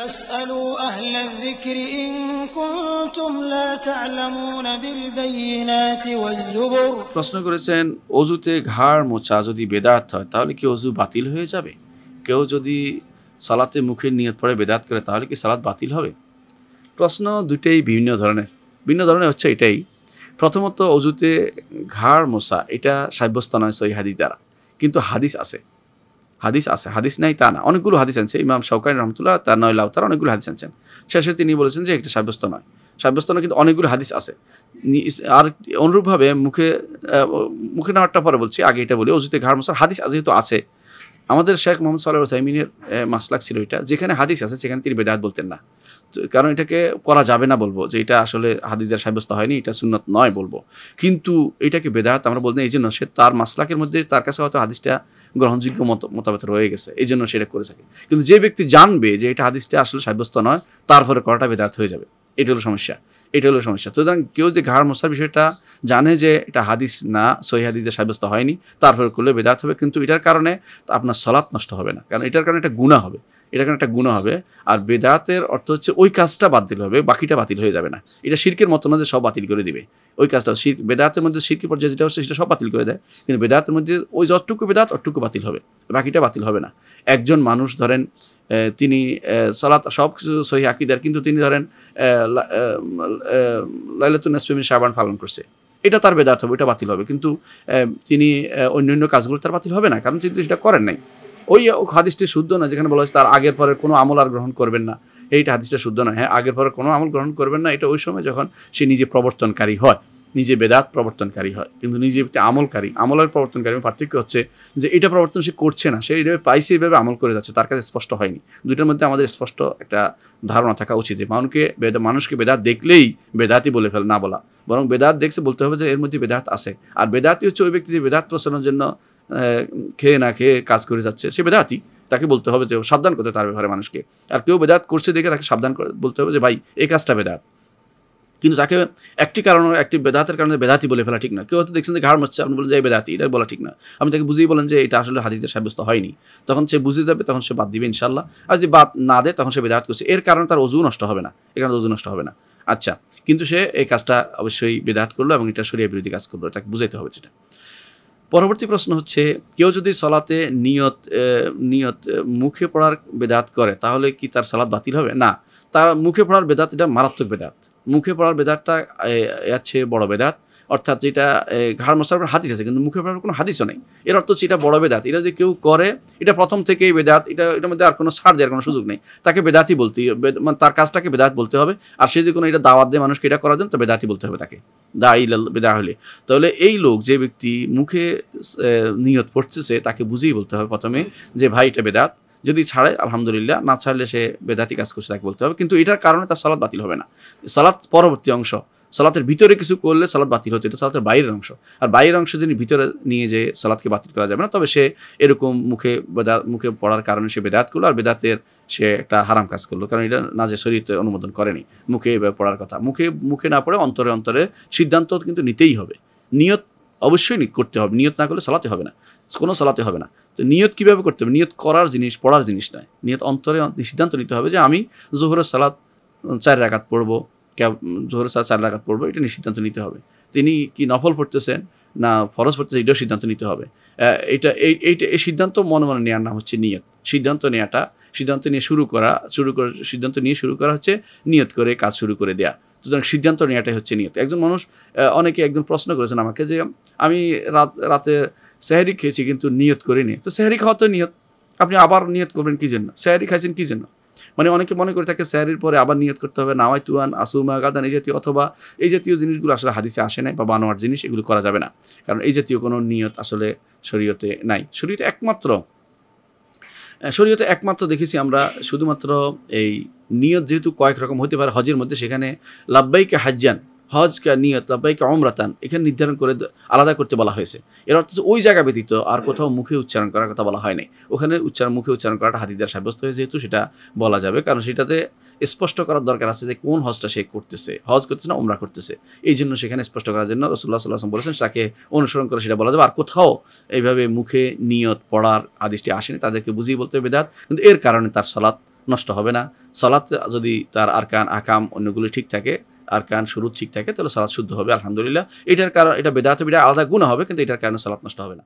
প্রশ্ন করেছেন অজুতে ঘাড় মোছা যদি বেদাত হয় তাহলে কি অজু বাতিল হয়ে যাবে কেউ যদি সালাতে মুখের নিয়ত পড়ে বেদাত করে তাহলে কি সালাত বাতিল হবে প্রশ্ন দুটেই বিভিন্ন ধরনের ভিন্ন ধরনের হচ্ছে এটাই প্রথমত অজুতে ঘাড় মোছা এটা সাব্যস্ত নয় সই হাদিস দ্বারা কিন্তু হাদিস আছে হাদিস আছে হাদিস নাই তা না অনেকগুলো হাদিস আনছে ইমাম শৌকানি রহমতুল্লাহ তার নয় লাউ তার অনেকগুলো হাদিস আনছেন শেষে তিনি বলেছেন যে একটা সাব্যস্ত নয় সাব্যস্ত নয় কিন্তু অনেকগুলো হাদিস আছে আর অনুরূপভাবে মুখে মুখে নেওয়ারটা পরে বলছি আগে এটা বলি অজিতে ঘাড় মশার হাদিস যেহেতু আছে আমাদের শেখ মোহাম্মদ সাল্লাহ তাইমিনের মাসলাক ছিল এটা যেখানে হাদিস আছে সেখানে তিনি বেদায়াত বলতেন না কারণ এটাকে করা যাবে না বলবো যে এটা আসলে হাদিসদের সাব্যস্ত হয়নি এটা সুন্নত নয় বলবো কিন্তু এটাকে বেদায়াত আমরা বলতে এই জন্য সে তার মাসলাকের মধ্যে তার কাছে হয়তো হাদিসটা গ্রহণযোগ্য মতামত রয়ে গেছে এই জন্য সেটা করে থাকে কিন্তু যে ব্যক্তি জানবে যে এটা হাদিসটা আসলে সাব্যস্ত নয় তারপরে করাটা বেদায়াত হয়ে যাবে এটা হলো সমস্যা এটা হলো সমস্যা সুতরাং কেউ যে ঘাড় মশার বিষয়টা জানে যে এটা হাদিস না সহি হাদিসে সাব্যস্ত হয়নি তারপরে করলে বেদার্থ হবে কিন্তু এটার কারণে আপনার সলাৎ নষ্ট হবে না কারণ এটার কারণে একটা গুণা হবে এটার কারণে একটা গুণা হবে আর বেদাতের অর্থ হচ্ছে ওই কাজটা বাতিল হবে বাকিটা বাতিল হয়ে যাবে না এটা শির্কের মতো না যে সব বাতিল করে দিবে ওই কাজটা শির বেদাতের মধ্যে শিরকি পর্যায়ে যেটা হচ্ছে সেটা সব বাতিল করে দেয় কিন্তু বেদাতের মধ্যে ওই যতটুকু বেদাত অতটুকু বাতিল হবে বাকিটা বাতিল হবে না একজন মানুষ ধরেন তিনি সলাত সব কিছু সহি আকিদার কিন্তু তিনি ধরেন লাইলাতুন নাসমিন সাবান পালন করছে এটা তার বেদার্থ হবে এটা বাতিল হবে কিন্তু তিনি অন্যান্য কাজগুলো তার বাতিল হবে না কারণ তিনি সেটা করেন নাই ওই হাদিসটি শুদ্ধ না যেখানে বলা হয়েছে তার আগের পরে কোনো আমল আর গ্রহণ করবেন না এইটা হাদিসটা শুদ্ধ নয় হ্যাঁ আগের পরে কোনো আমল গ্রহণ করবেন না এটা ওই সময় যখন সে নিজে প্রবর্তনকারী হয় নিজে বেদাত প্রবর্তনকারী হয় কিন্তু নিজে আমলকারী আমলের প্রবর্তনকারী পার্থক্য হচ্ছে যে এটা প্রবর্তন সে করছে না সে এইভাবে পাইছে এইভাবে আমল করে যাচ্ছে তার কাছে স্পষ্ট হয়নি দুইটার মধ্যে আমাদের স্পষ্ট একটা ধারণা থাকা উচিত যে মানুষকে মানুষকে বেদাত দেখলেই বেদাতি বলে ফেল না বলা বরং বেদাত দেখছে বলতে হবে যে এর মধ্যে বেদাত আছে আর বেদাতি হচ্ছে ওই ব্যক্তি যে বেদাত প্রসারণের জন্য খেয়ে না খেয়ে কাজ করে যাচ্ছে সে বেদাতি তাকে বলতে হবে যে সাবধান করতে তার ব্যাপারে মানুষকে আর কেউ বেদাত করছে দেখে তাকে সাবধান করে বলতে হবে যে ভাই এই কাজটা বেদাত কিন্তু তাকে একটি কারণে একটি বেদাতের কারণে বেদাতি বলে ফেলা ঠিক না কেউ হয়তো দেখছেন যে ঘাড় মারছে আপনি বলে যে বেদাতি এটা বলা ঠিক না আমি তাকে বুঝিয়ে বলেন যে এটা আসলে হাদিসদের সাব্যস্ত হয়নি তখন সে বুঝিয়ে দেবে তখন সে বাদ দিবে ইনশাল্লাহ আর যদি বাদ না দেয় তখন সে বেদাত করছে এর কারণে তার অজু নষ্ট হবে না এর কারণে অজু নষ্ট হবে না আচ্ছা কিন্তু সে এই কাজটা অবশ্যই বেদাত করলো এবং এটা সরিয়ে বিরোধী কাজ করলো তাকে বুঝাইতে হবে সেটা পরবর্তী প্রশ্ন হচ্ছে কেউ যদি সলাতে নিয়ত নিয়ত মুখে পড়ার বেদাত করে তাহলে কি তার সালাদ বাতিল হবে না তার মুখে পড়ার বেদাত এটা মারাত্মক বেদাত মুখে পড়ার বেদাতটা আছে বড় বেদাত অর্থাৎ যেটা ঘাড় মশার হাদিস আছে কিন্তু মুখে পড়ার কোনো হাদিসও নেই এর অর্থ হচ্ছে এটা বড় বেদাত এটা যে কেউ করে এটা প্রথম থেকেই বেদাত এটা এটার মধ্যে আর কোনো সার দেওয়ার কোনো সুযোগ নেই তাকে বেদাতই বলতে মানে তার কাজটাকে বেদাত বলতে হবে আর সে যদি কোনো এটা দাওয়াত দেয় মানুষকে এটা করার জন্য তো বেদাতি বলতে হবে তাকে দা বেদা হলে তাহলে এই লোক যে ব্যক্তি মুখে নিয়ত পড়তেছে তাকে বুঝিয়ে বলতে হবে প্রথমে যে ভাই এটা বেদাত যদি ছাড়ে আলহামদুলিল্লাহ না ছাড়লে সে বেদাতি কাজ করছে তাকে বলতে হবে কিন্তু এটার কারণে তার সালাদ বাতিল হবে না সালাদ পরবর্তী অংশ সলাতের ভিতরে কিছু করলে সালাদ বাতিল হতো এটা সালাতের বাইরের অংশ আর বাইরের অংশ যিনি ভিতরে নিয়ে যে সালাদকে বাতিল করা যাবে না তবে সে এরকম মুখে বেদা মুখে পড়ার কারণে সে বেদাত করলো আর বেদাতের সে একটা হারাম কাজ করলো কারণ এটা না যে শরীরতে অনুমোদন করেনি মুখে পড়ার কথা মুখে মুখে না পড়ে অন্তরে অন্তরে সিদ্ধান্ত কিন্তু নিতেই হবে নিয়ত অবশ্যই করতে হবে নিয়ত না করলে সলাতে হবে না কোনো চলাতে হবে না তো নিয়ত কীভাবে করতে হবে নিয়ত করার জিনিস পড়ার জিনিস নয় নিয়ত অন্তরে সিদ্ধান্ত নিতে হবে যে আমি জোহরের সালাত চার রাগাত পড়বো জোহরের সালাত চার রাগাত পড়বো এটা নিয়ে সিদ্ধান্ত নিতে হবে তিনি কি নফল পড়তেছেন না ফরজ পড়তেছেন এটাও সিদ্ধান্ত নিতে হবে এটা এইটা এই সিদ্ধান্ত মনে মনে নেওয়ার নাম হচ্ছে নিয়ত সিদ্ধান্ত নেওয়াটা সিদ্ধান্ত নিয়ে শুরু করা শুরু করে সিদ্ধান্ত নিয়ে শুরু করা হচ্ছে নিয়ত করে কাজ শুরু করে দেয়া সুতরাং সিদ্ধান্ত নেওয়াটাই হচ্ছে নিয়ত একজন মানুষ অনেকে একজন প্রশ্ন করেছেন আমাকে যে আমি রাত রাতে স্যাহারি খেয়েছি কিন্তু নিয়ত করিনি তো স্যাহারি খাওয়া তো নিয়ত আপনি আবার নিয়ত করবেন কী জন্য স্যাহারি খাইছেন কী জন্য মানে অনেকে মনে করে থাকে স্যারির পরে আবার নিয়ত করতে হবে নাওয়াই তুয়ান আসুমা গাদান এই জাতীয় অথবা এই জাতীয় জিনিসগুলো আসলে হাদিসে আসে নাই বা বানোয়ার জিনিস এগুলো করা যাবে না কারণ এই জাতীয় কোনো নিয়ত আসলে শরীয়তে নাই শরীয়তে একমাত্র শরীয়তে একমাত্র দেখেছি আমরা শুধুমাত্র এই নিয়ত যেহেতু কয়েক রকম হতে পারে হজের মধ্যে সেখানে লাব্বাইকে হাজ্যান হজ কা নিয়ত লাব্বাইকা অমরাতান এখানে নির্ধারণ করে আলাদা করতে বলা হয়েছে এর অর্থ ওই জায়গা ব্যতীত আর কোথাও মুখে উচ্চারণ করার কথা বলা হয়নি ওখানে উচ্চারণ মুখে উচ্চারণ করাটা হাতিদার সাব্যস্ত হয়েছে যেহেতু সেটা বলা যাবে কারণ সেটাতে স্পষ্ট করার দরকার আছে যে কোন হজটা সে করতেছে হজ করতেছে না ওমরা করতেছে এই জন্য সেখানে স্পষ্ট করার জন্য রসুল্লাহ সাল্লাহাম বলেছেন তাকে অনুসরণ করে সেটা বলা যাবে আর কোথাও এইভাবে মুখে নিয়ত পড়ার আদেশটি আসেনি তাদেরকে বুঝিয়ে বলতে হবে দাঁত কিন্তু এর কারণে তার সলাৎ নষ্ট হবে না সলাৎ যদি তার আরকান আকাম অন্যগুলি ঠিক থাকে আর কান শুরু ঠিক থাকে তাহলে সালাদ শুদ্ধ হবে আলহামদুলিল্লাহ এটার কারণ এটা বেদাত বিটা আলাদা গুণ হবে কিন্তু এটার কারণে সালাদ নষ্ট হবে না